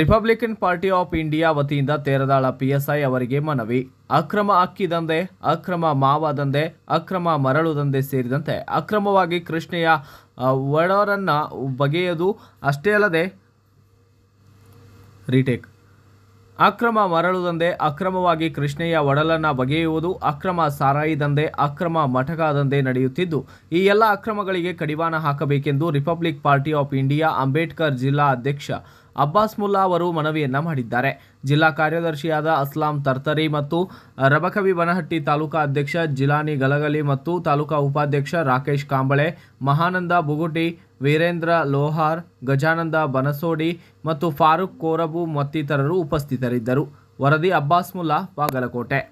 Republican party of India ವತಿಯಿಂದ Teradal PSI ಅವರಿಗೆ ಮನವಿ ಅಕ್ರಮ ಅಕ್ಕಿ ದಂಧೆ ಅಕ್ರಮ ಮಾವ ದಂಧೆ ಅಕ್ರಮ ಮರಳು ದಂಧೆ ಸೇರಿದಂತೆ ಅಕ್ರಮವಾಗಿ ಕೃಷ್ಣೆಯ ಒಡರನ್ನು ಬಗೆಯದು ಅಷ್ಟೇ ಅಲ್ಲದೆ ರೀಟೇಕ್ ಅಕ್ರಮ ಮರಳು ದಂಧೆ ಅಕ್ರಮವಾಗಿ ಕೃಷ್ಣೆಯ ಒಡಲನ್ನ ಬಗೆಯುವುದು ಅಕ್ರಮ ಸಾರಾಯಿ ದಂಧೆ ಅಕ್ರಮ ಮಠಕ ದಂಧೆ ನಡೆಯುತ್ತಿದ್ದು ಈ ಎಲ್ಲ ಅಕ್ರಮಗಳಿಗೆ ಕಡಿವಾಣ ಹಾಕಬೇಕೆಂದು republic party of India Ambedkar ಜಿಲ್ಲಾ ಅಧ್ಯಕ್ಷ ಅಬ್ಬಾಸ್ ಮುಲ್ಲಾ ಅವರು ಮನವಿಯನ್ನು ಮಾಡಿದ್ದಾರೆ ಜಿಲ್ಲಾ ಕಾರ್ಯದರ್ಶಿಯಾದ ಅಸ್ಲಾಂ ತರ್ತರಿ ಮತ್ತು ರಬಕವಿ ಬನಹಟ್ಟಿ ತಾಲೂಕಾ ಅಧ್ಯಕ್ಷ ಜಿಲಾನಿ ಗಲಗಲಿ ಮತ್ತು ತಾಲೂಕಾ ಉಪಾಧ್ಯಕ್ಷ ರಾಕೇಶ್ ಕಾಂಬಳೆ ಮಹಾನಂದ ಬುಗುಟಿ ವೀರೇಂದ್ರ ಲೋಹಾರ್ ಗಜಾನಂದ ಬನಸೋಡಿ ಮತ್ತು ಫಾರೂಕ್ ಕೋರಬು ಮತ್ತಿತರರು ಉಪಸ್ಥಿತರಿದ್ದರು ವರದಿ ಅಬ್ಬಾಸ್ ಮುಲ್ಲಾ ಬಾಗಲಕೋಟೆ